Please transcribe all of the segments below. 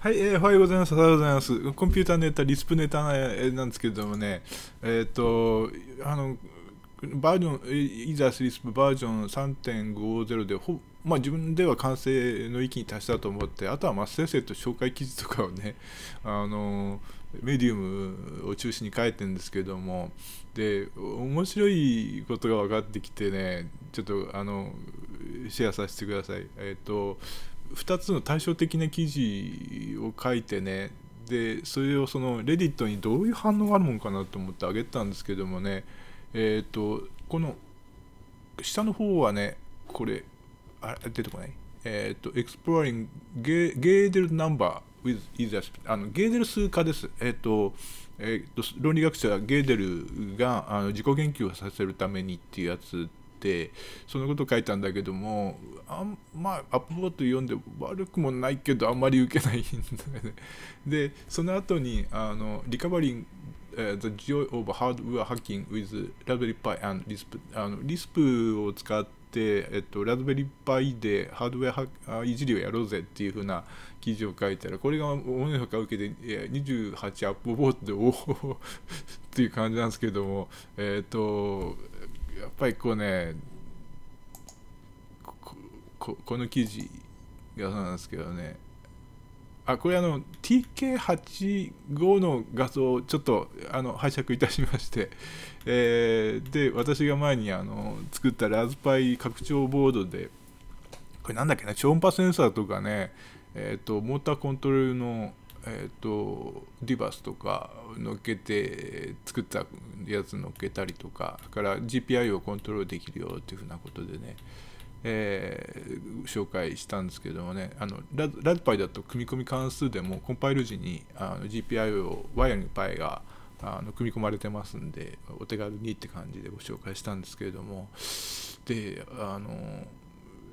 はい、えー、おはようございます。おはようございます。コンピューターネタ、リスプネタなんですけれどもね、えっ、ー、と、あの、バージョン、イザースリスプバージョン3.50でほ、まあ、自分では完成の域に達したと思って、あとは松先生と紹介記事とかをね、あの、メディウムを中心に書いてるんですけども、で、面白いことが分かってきてね、ちょっと、あの、シェアさせてください。えっ、ー、と、2つの対照的な記事を書いてねでそれをそのレディットにどういう反応があるもんかなと思ってあげたんですけどもねえっ、ー、とこの下の方はねこれあ出てこないえっ、ー、と Exploring ゲーデルナンバー with either あのゲーデル数化ですえっ、ー、とえーと、と論理学者ゲーデルがあの自己研究をさせるためにっていうやつってそのこと書いたんだけどもあまあアップボート読んで悪くもないけどあんまり受けないんだよね。でその後にあのリカバリング The Joy of Hardware Hacking with Raspberry Pi and Lisp あの Lisp を使ってえっと、ラズベリーパイでハードウェアいじりをやろうぜっていうふうな記事を書いたら、これが思いのほか受けて28アップボードで、おおっていう感じなんですけども、えっと、やっぱりこうねここの記事がそうなんですけどねあこれあの TK85 の画像をちょっとあの拝借いたしまして、えー、で私が前にあの作ったラズパイ拡張ボードでこれなんだっけな超音波センサーとかね、えーと、モーターコントロールの、えーと、とディバースとか乗っけて作ったやつ乗っけたりとか、から GPI をコントロールできるよっていうふうなことでね、えー、紹介したんですけどもね、あのララズパイだと組み込み関数でもコンパイル時にあの GPI をワイヤリングパイがあの組み込まれてますんで、お手軽にって感じでご紹介したんですけれども、で、あの、や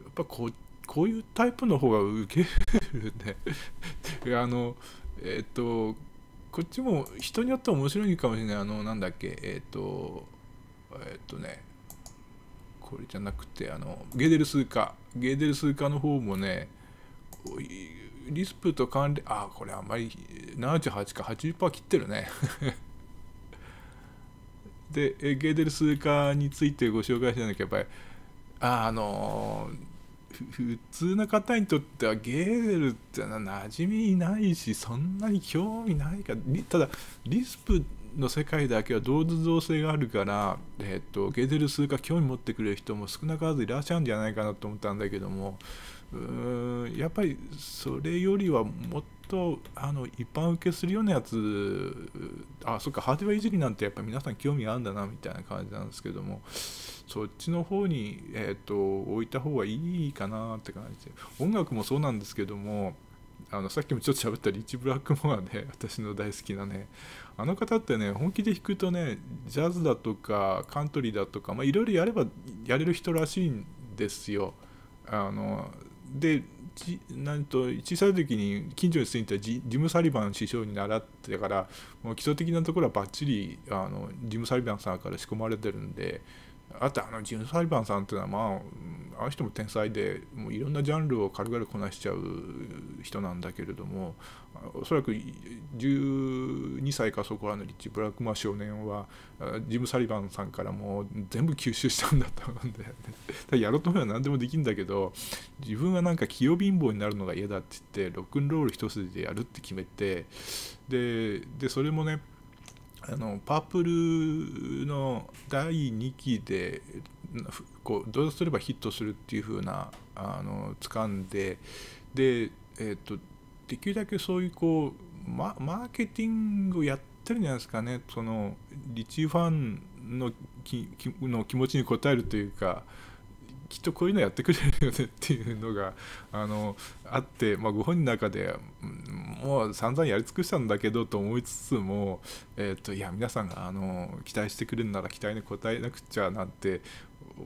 っぱこう、こういうタイプの方がウケるねあの、えっ、ー、と、こっちも人によっては面白いかもしれない。あの、なんだっけ、えっ、ー、と、えっ、ー、とね、これじゃなくて、あの、ゲーデル数化。ゲーデル数化の方もね、リスプと関連、あ、これあんまり78か80%切ってるね。で、ゲーデル数化についてご紹介しなきゃやっぱり、あ、あのー普通の方にとってはゲーデルってのは馴染みないしそんなに興味ないかただリスプの世界だけは同時造性があるから、えっと、ゲーデル数か興味持ってくれる人も少なからずいらっしゃるんじゃないかなと思ったんだけどもうーんやっぱりそれよりはもっとあの一般受けするようなやつあそっかハードウェアいじりなんてやっぱ皆さん興味あるんだなみたいな感じなんですけどもそっちの方に、えーと、置いた方がいいかなって感じで音楽もそうなんですけどもあのさっきもちょっと喋ったリッチ・ブラックモアで 私の大好きなねあの方ってね本気で弾くとねジャズだとかカントリーだとかいろいろやればやれる人らしいんですよあのでちなんと小さい時に近所に住んでたジジム・サリバン師匠に習ってからもう基礎的なところはばっちりあのジム・サリバンさんから仕込まれてるんであとあのジム・サリバンさんっていうのはまああの人も天才でもういろんなジャンルを軽々こなしちゃう人なんだけれどもおそらく1 2歳かそこらのリッチ・ブラックマ少年はジム・サリバンさんからもう全部吸収したんだったんで やろうと思えば何でもできるんだけど自分はなんか器用貧乏になるのが嫌だって言ってロックンロール一筋でやるって決めてででそれもねあのパープルの第2期でこうどうすればヒットするっていう風なあの掴んででえっ、とできるだけそういうこうま、マーケティングやってるんじゃないですかねそのリチファンのきの気持ちに応えるというかきっとこういうのやってくれるよねっていうのが あのあって、まあ、ご本人の中でもう散々やり尽くしたんだけどと思いつつも、えーと、といや皆さんがあの期待してくれるなら期待に応えなくちゃなんて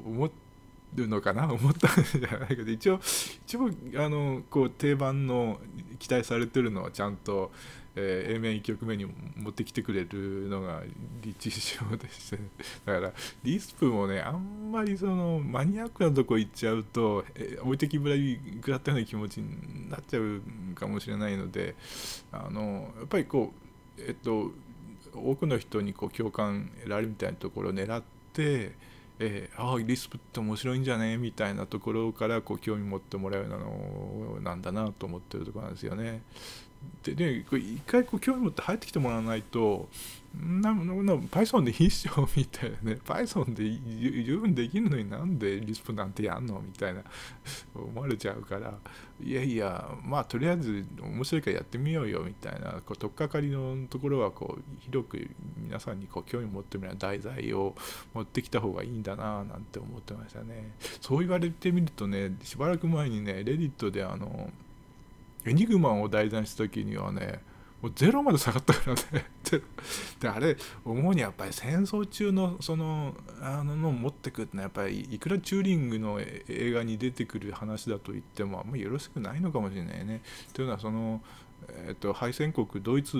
思って。るのかな思ったんじゃないけど一応一応あのこう定番の期待されてるのはちゃんと、えー、A 面1曲目に持ってきてくれるのがリッチ師匠でして、ね、だからリスプもねあんまりそのマニアックなとこ行っちゃうと、えー、置いてきぶらり食らったような気持ちになっちゃうかもしれないのであのやっぱりこうえっと多くの人にこう共感得られるみたいなところを狙って。えー、ああリスプって面白いんじゃねみたいなところからこう興味持ってもらうようなのなんだなと思ってるところなんですよね。でね、一回こう興味持って入ってきてもらわないと、なな Python でいいっしょみたいなね、Python で十分できるのになんでリスプなんてやんのみたいな思われちゃうから、いやいや、まあとりあえず面白いからやってみようよみたいな、こう取っかかりのところはこう広く皆さんにこう興味持ってうな題材を持ってきた方がいいんだななんて思ってましたね。そう言われてみるとね、しばらく前にね、レディットであの、エニグマを題材にした時にはねもうゼロまで下がったからね であれ思うにやっぱり戦争中のそのあのの持ってくってのはやっぱりいくらチューリングの映画に出てくる話だと言ってもあんまよろしくないのかもしれないね。というのはそのえーと、と敗戦国ドイツ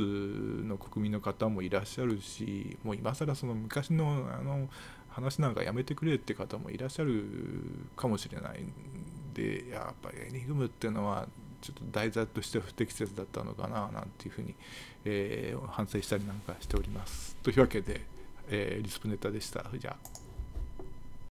の国民の方もいらっしゃるしもう今更その昔のあの話なんかやめてくれって方もいらっしゃるかもしれないんでやっぱりエニグムっていうのはちょっと題材として不適切だったのかななんていうふうに、えー、反省したりなんかしております。というわけで、えー、リスプネタでした。じゃあ